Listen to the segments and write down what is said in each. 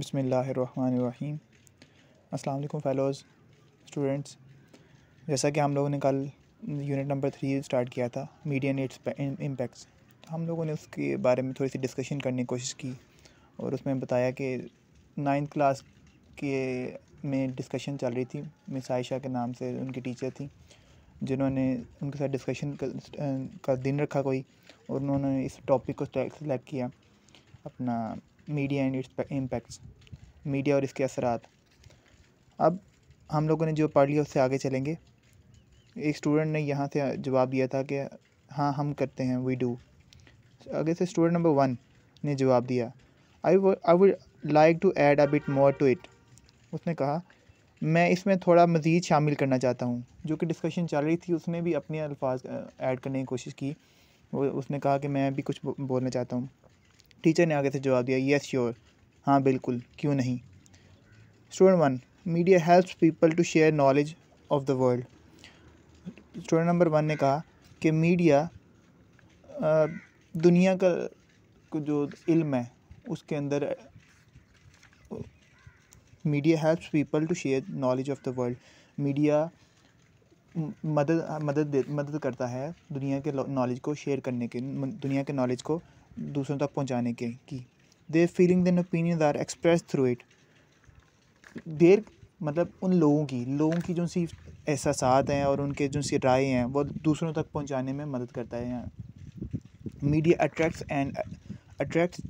बसमीम अल्लाम फैलोज़ स्टूडेंट्स जैसा कि हम लोगों ने कल यूनिट नंबर थ्री स्टार्ट किया था मीडिया नेट्स इम्पैक्ट्स तो हम लोगों ने उसके बारे में थोड़ी सी डिस्कशन करने की कोशिश की और उसमें बताया कि नाइन्थ क्लास के में डिस्कशन चल रही थी मिस आयशा के नाम से उनकी टीचर थी जिन्होंने उनके साथ डिस्कशन का दिन रखा कोई और उन्होंने इस टॉपिक को सेलेक्ट किया अपना media and its impacts media और इसके असरात अब हम लोगों ने जो पढ़ लिया उससे आगे चलेंगे एक स्टूडेंट ने यहाँ से जवाब दिया था कि हाँ हम करते हैं वी डू आगे से स्टूडेंट नंबर वन ने जवाब दिया I I would like to add a bit more to it उसने कहा मैं इसमें थोड़ा मज़ीद शामिल करना चाहता हूँ जो कि डिस्कशन चल रही थी उसने भी अपने अल्फाज ऐड करने की कोशिश की वो उसने कहा कि मैं भी कुछ बोलना चाहता हूँ टीचर ने आगे से जवाब दिया येस श्योर हाँ बिल्कुल क्यों नहीं student one media helps people to share knowledge of the world student number one ने कहा कि मीडिया दुनिया का जो इल्म है उसके अंदर media helps people to share knowledge of the world media मदद मदद मदद करता है दुनिया के नॉलेज को शेयर करने के दुनिया के नॉलेज को दूसरों तक पहुँचाने के की देर फीलिंग दिन opinion are express through it their मतलब उन लोगों की लोगों की जो सी एहसास हैं और उनके जो सी राय हैं वो दूसरों तक पहुँचाने में मदद करता है media attracts and attract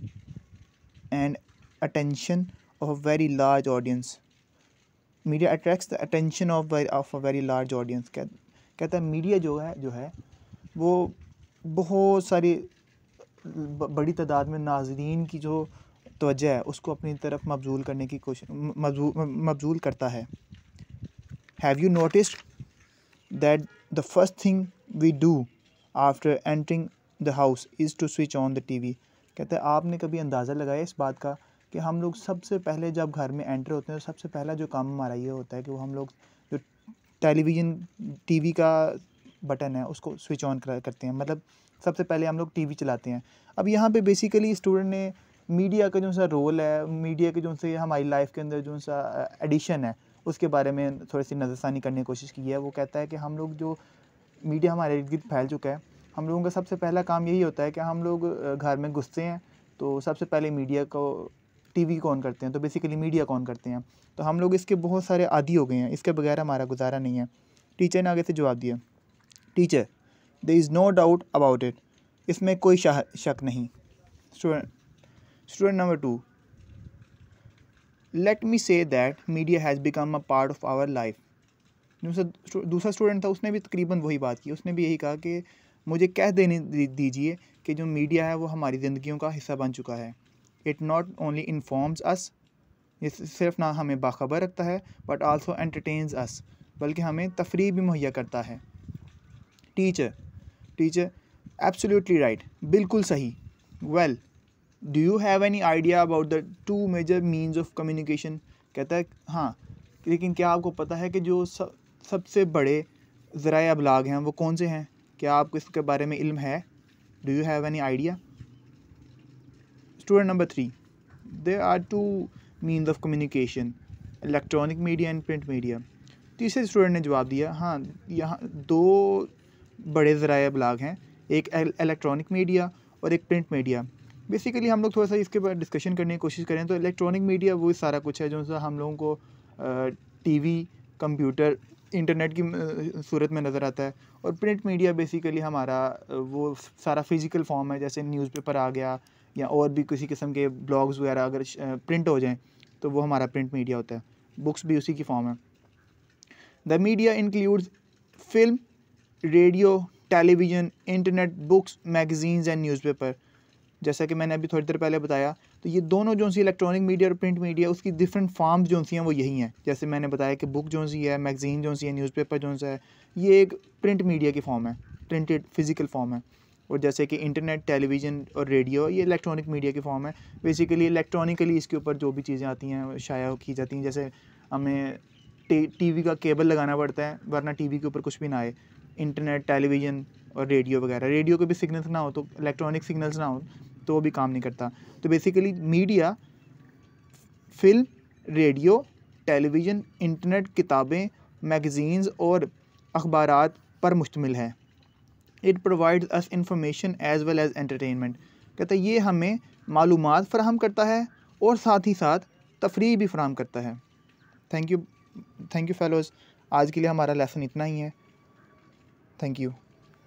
and attention of a very large audience media attracts the attention of of a very large audience कहता है मीडिया जो है जो है वो बहुत सारी बड़ी तादाद में नाजरीन की जो तोज्ह है उसको अपनी तरफ मबजूल करने की कोशिश मबजूल करता है have you notice that the first thing we do after entering the house is to switch on the T V कहते हैं आपने कभी अंदाज़ा लगाया इस बात का कि हम लोग सबसे पहले जब घर में एंटर होते हैं तो सबसे पहला जो काम हमारा ये होता है कि वो हम लोग जो टेलीविज़न वी का बटन है उसको स्विच ऑन करते हैं मतलब सबसे पहले हम लोग टीवी चलाते हैं अब यहाँ पे बेसिकली स्टूडेंट ने मीडिया का जो सा रोल है मीडिया के जो से हमारी लाइफ के अंदर जो सा एडिशन है उसके बारे में थोड़ी सी नज़रसानी करने की कोशिश की है वो कहता है कि हम लोग जो मीडिया हमारे इर्द गिर्द फैल चुका है हम लोगों का सबसे पहला काम यही होता है कि हम लोग घर में घुसते हैं तो सबसे पहले मीडिया को टीवी वी कौन करते हैं तो बेसिकली मीडिया कौन करते हैं तो हम लोग इसके बहुत सारे आदि हो गए हैं इसके बगैर हमारा गुजारा नहीं है टीचर ने आगे से जवाब दिया teacher there is no doubt about it इसमें कोई शक नहीं student student number two let me say that media has become a part of our life दूसरा स्टूडेंट था उसने भी तकरीबन वही बात की उसने भी यही कहा कि मुझे कह देने दीजिए कि जो मीडिया है वो हमारी ज़िंदगियों का हिस्सा बन चुका है it not only informs us ये सिर्फ ना हमें बाखबर रखता है बट आल्सो एंटरटेन्स अस बल्कि हमें तफरी भी मुहैया करता है टीचर टीचर एब्सोल्यूटली राइट बिल्कुल सही well do you have any idea about the two major means of communication कहता है हाँ लेकिन क्या आपको पता है कि जो सब सबसे बड़े ज़रा अबलाग हैं वो कौन से हैं क्या आपको इसके बारे में इल्म है do you have any idea student number three there are two means of communication electronic media and print media तीसरे स्टूडेंट ने जवाब दिया हाँ यहाँ दो बड़े ज़रा अबलाग हैं एक इलेक्ट्रॉनिक मीडिया और एक प्रिंट मीडिया बेसिकली हम लोग थोड़ा सा इसके बारे डिस्कशन करने की कोशिश करें तो इलेक्ट्रॉनिक मीडिया वो सारा कुछ है जो हम लोगों को टीवी कंप्यूटर इंटरनेट की सूरत में नज़र आता है और प्रिंट मीडिया बेसिकली हमारा वो सारा फिज़िकल फॉर्म है जैसे न्यूज़पेपर आ गया या और भी किसी किस्म के ब्लॉग्स वगैरह अगर प्रिंट हो जाएँ तो वो हमारा प्रिंट मीडिया होता है बुक्स भी उसी की फॉर्म है the media includes film radio television internet books magazines and newspaper जैसा कि मैंने अभी थोड़ी देर पहले बताया तो ये दोनों जो सी इलेक्ट्रॉनिक मीडिया और प्रिंट मीडिया उसकी डिफरेंट फॉर्म्स जो सी हैं वो यही हैं जैसे मैंने बताया कि बुक जो सी है मैगज़ीन जो सी है न्यूज़पेपर जो सा है ये एक प्रिंट मीडिया की फॉर्म है प्रिंटेड फिज़िकल फॉर्म है और जैसे कि इंटरनेट टेलीविज़न और रेडियो ये इलेक्ट्रॉनिक मीडिया की फॉर्म है बेसिकली इलेक्ट्रॉनिकली इसके ऊपर जो भी चीज़ें आती हैं शाया की जाती हैं जैसे हमें टी का केबल लगाना पड़ता है वरना टी के ऊपर कुछ भी ना आए इंटरनेट टेलीविज़न और रेडियो वगैरह रेडियो के भी सिग्नल्स ना हो तो इलेक्ट्रॉनिक सिग्नल्स ना हो तो वो भी काम नहीं करता तो basically media film radio television internet किताबें मैगज़ीन्स और अखबार पर मुश्तमिल है it provide us information as well as entertainment कहता है ये हमें मालूम फ्राहम करता है और साथ ही साथ तफरी भी फ्राहम करता है thank you thank you fellows आज के लिए हमारा लेसन इतना ही है Thank you.